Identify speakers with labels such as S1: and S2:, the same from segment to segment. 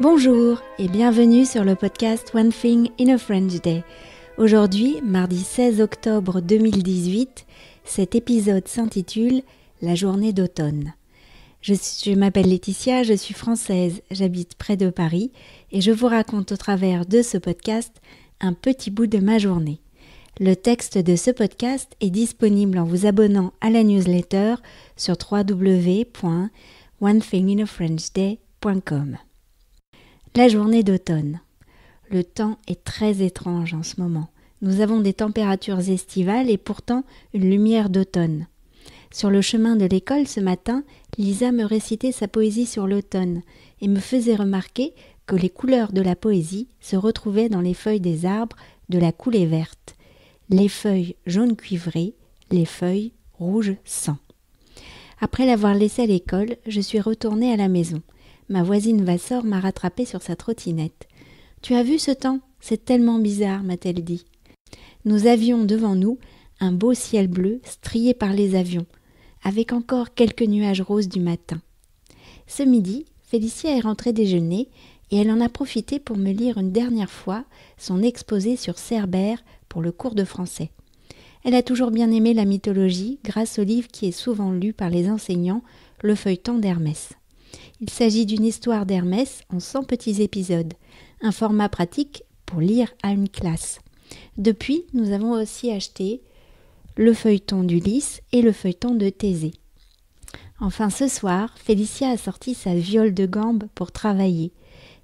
S1: Bonjour et bienvenue sur le podcast One Thing in a French Day. Aujourd'hui, mardi 16 octobre 2018, cet épisode s'intitule La journée d'automne. Je, m'appelle Laetitia, je suis française, j'habite près de Paris et je vous raconte au travers de ce podcast un petit bout de ma journée. Le texte de ce podcast est disponible en vous abonnant à la newsletter sur www.onethinginafrenchday.com. La journée d'automne. Le temps est très étrange en ce moment. Nous avons des températures estivales et pourtant une lumière d'automne. Sur le chemin de l'école ce matin, Lisa me récitait sa poésie sur l'automne et me faisait remarquer que les couleurs de la poésie se retrouvaient dans les feuilles des arbres de la coulée verte. Les feuilles jaune cuivrées, les feuilles rouge sang. Après l'avoir laissée à l'école, je suis retournée à la maison. Ma voisine Vassor m'a rattrapée sur sa trottinette. Tu as vu ce temps C'est tellement bizarre, m'a-t-elle dit. Nous avions devant nous un beau ciel bleu strié par les avions, avec encore quelques nuages roses du matin. Ce midi, Félicia est rentrée déjeuner et elle en a profité pour me lire une dernière fois son exposé sur Cerbère pour le cours de français. Elle a toujours bien aimé la mythologie grâce au livre qui est souvent lu par les enseignants, le feuilleton d'Hermès. Il s'agit d'une histoire d'Hermès en cent petits épisodes, un format pratique pour lire à une classe. Depuis, nous avons aussi acheté le feuilleton d'Ulysse et le feuilleton de Thésée. Enfin, ce soir, Félicia a sorti sa viole de gambe pour travailler.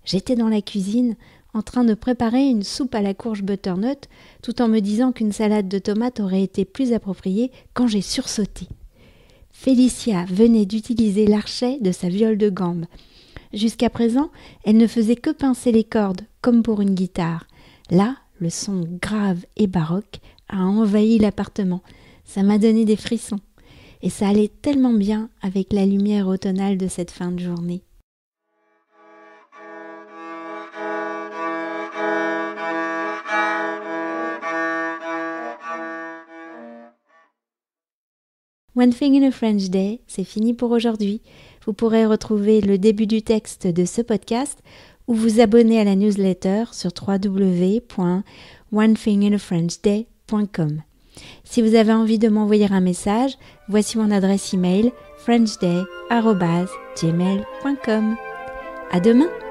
S1: J'étais dans la cuisine en train de préparer une soupe à la courge butternut tout en me disant qu'une salade de tomates aurait été plus appropriée quand j'ai sursauté. Félicia venait d'utiliser l'archet de sa viole de gambe. Jusqu'à présent, elle ne faisait que pincer les cordes, comme pour une guitare. Là, le son grave et baroque a envahi l'appartement. Ça m'a donné des frissons. Et ça allait tellement bien avec la lumière automnale de cette fin de journée. One Thing in a French Day, c'est fini pour aujourd'hui. Vous pourrez retrouver le début du texte de ce podcast ou vous abonner à la newsletter sur www.onethinginafrenchday.com. Si vous avez envie de m'envoyer un message, voici mon adresse email frenchday@gmail.com. À demain.